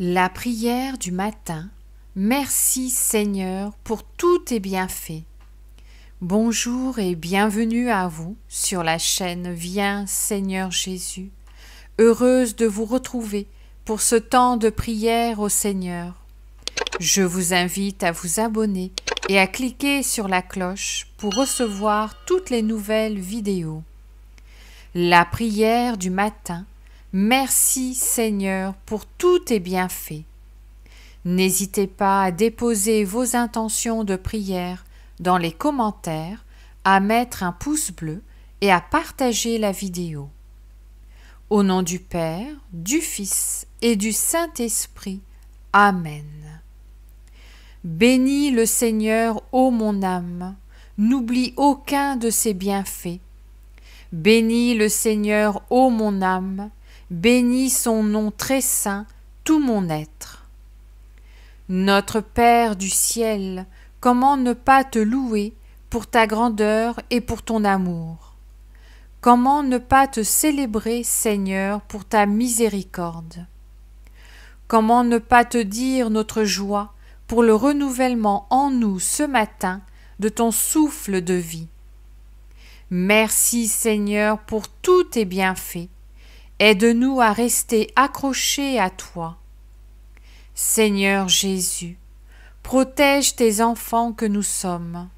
La prière du matin. Merci Seigneur pour tous tes bienfaits. Bonjour et bienvenue à vous sur la chaîne Viens Seigneur Jésus. Heureuse de vous retrouver pour ce temps de prière au Seigneur. Je vous invite à vous abonner et à cliquer sur la cloche pour recevoir toutes les nouvelles vidéos. La prière du matin Merci Seigneur pour tous tes bienfaits. N'hésitez pas à déposer vos intentions de prière dans les commentaires, à mettre un pouce bleu et à partager la vidéo. Au nom du Père, du Fils et du Saint-Esprit. Amen. Bénis le Seigneur, ô mon âme, n'oublie aucun de ses bienfaits. Bénis le Seigneur, ô mon âme, bénis son nom très saint, tout mon être. Notre Père du ciel, comment ne pas te louer pour ta grandeur et pour ton amour Comment ne pas te célébrer, Seigneur, pour ta miséricorde Comment ne pas te dire notre joie pour le renouvellement en nous ce matin de ton souffle de vie Merci, Seigneur, pour tous tes bienfaits Aide-nous à rester accrochés à toi. Seigneur Jésus, protège tes enfants que nous sommes.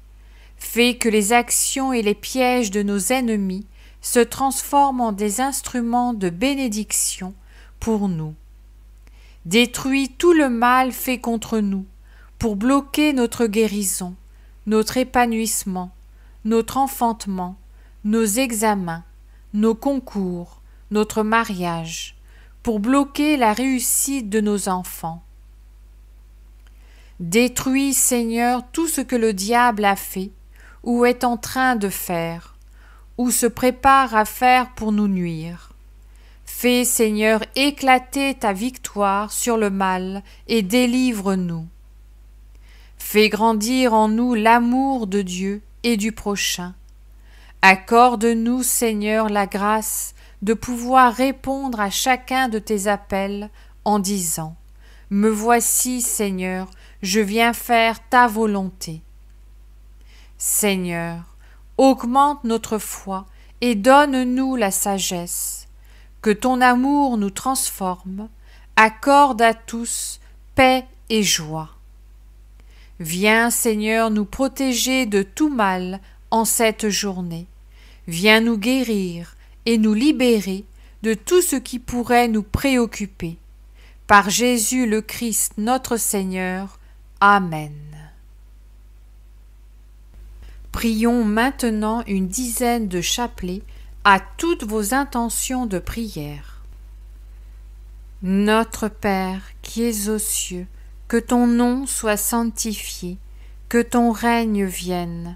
Fais que les actions et les pièges de nos ennemis se transforment en des instruments de bénédiction pour nous. Détruis tout le mal fait contre nous pour bloquer notre guérison, notre épanouissement, notre enfantement, nos examens, nos concours, notre mariage, pour bloquer la réussite de nos enfants. Détruis, Seigneur, tout ce que le diable a fait, ou est en train de faire, ou se prépare à faire pour nous nuire. Fais, Seigneur, éclater ta victoire sur le mal et délivre-nous. Fais grandir en nous l'amour de Dieu et du prochain. Accorde-nous, Seigneur, la grâce de pouvoir répondre à chacun de tes appels en disant Me voici, Seigneur, je viens faire ta volonté. Seigneur, augmente notre foi et donne-nous la sagesse. Que ton amour nous transforme, accorde à tous paix et joie. Viens, Seigneur, nous protéger de tout mal en cette journée. Viens nous guérir, et nous libérer de tout ce qui pourrait nous préoccuper. Par Jésus le Christ notre Seigneur. Amen. Prions maintenant une dizaine de chapelets à toutes vos intentions de prière. Notre Père qui es aux cieux, que ton nom soit sanctifié, que ton règne vienne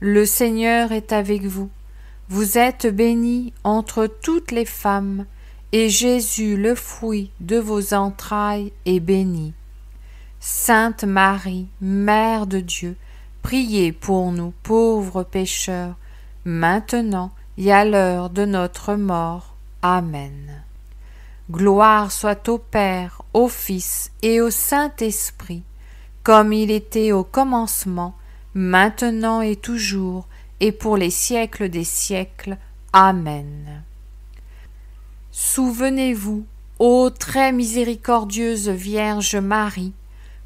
le Seigneur est avec vous. Vous êtes bénie entre toutes les femmes, et Jésus, le fruit de vos entrailles, est béni. Sainte Marie, Mère de Dieu, priez pour nous pauvres pécheurs, maintenant et à l'heure de notre mort. Amen. Gloire soit au Père, au Fils et au Saint-Esprit, comme il était au commencement, maintenant et toujours, et pour les siècles des siècles. Amen. Souvenez-vous, ô très miséricordieuse Vierge Marie,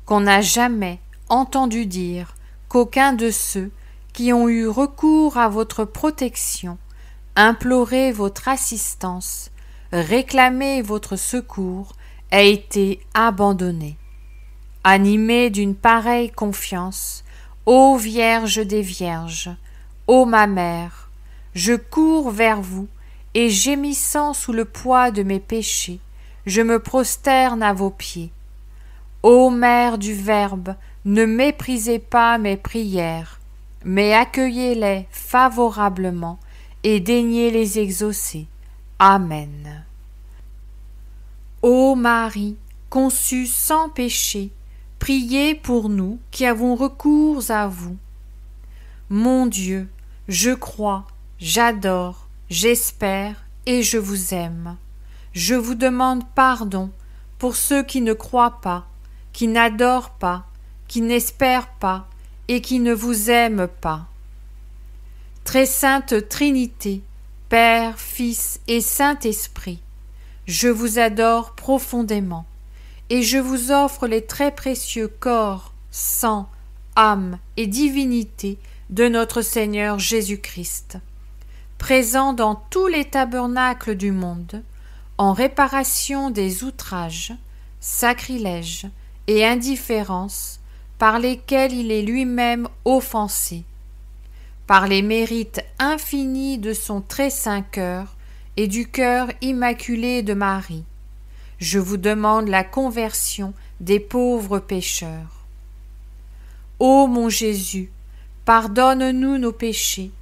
qu'on n'a jamais entendu dire qu'aucun de ceux qui ont eu recours à votre protection, imploré votre assistance, réclamé votre secours, ait été abandonné. Animé d'une pareille confiance, Ô Vierge des Vierges, ô ma mère, je cours vers vous, et gémissant sous le poids de mes péchés, je me prosterne à vos pieds. Ô Mère du Verbe, ne méprisez pas mes prières, mais accueillez-les favorablement et daignez les exaucer. Amen. Ô Marie, conçue sans péché, Priez pour nous qui avons recours à vous. Mon Dieu, je crois, j'adore, j'espère et je vous aime. Je vous demande pardon pour ceux qui ne croient pas, qui n'adorent pas, qui n'espèrent pas et qui ne vous aiment pas. Très sainte Trinité, Père, Fils et Saint-Esprit, je vous adore profondément et je vous offre les très précieux corps, sang, âme et divinité de notre Seigneur Jésus-Christ, présent dans tous les tabernacles du monde, en réparation des outrages, sacrilèges et indifférences par lesquels il est lui-même offensé, par les mérites infinis de son très saint cœur et du cœur immaculé de Marie je vous demande la conversion des pauvres pécheurs. Ô mon Jésus, pardonne-nous nos péchés,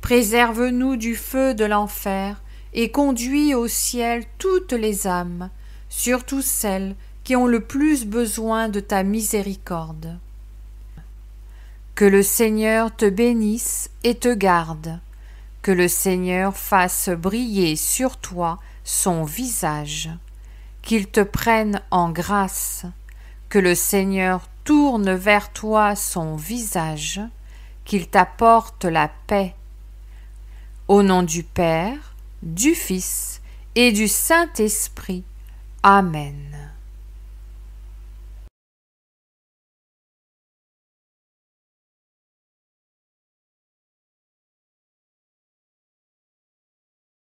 préserve-nous du feu de l'enfer, et conduis au ciel toutes les âmes, surtout celles qui ont le plus besoin de ta miséricorde. Que le Seigneur te bénisse et te garde, que le Seigneur fasse briller sur toi son visage qu'il te prenne en grâce, que le Seigneur tourne vers toi son visage, qu'il t'apporte la paix. Au nom du Père, du Fils et du Saint-Esprit. Amen.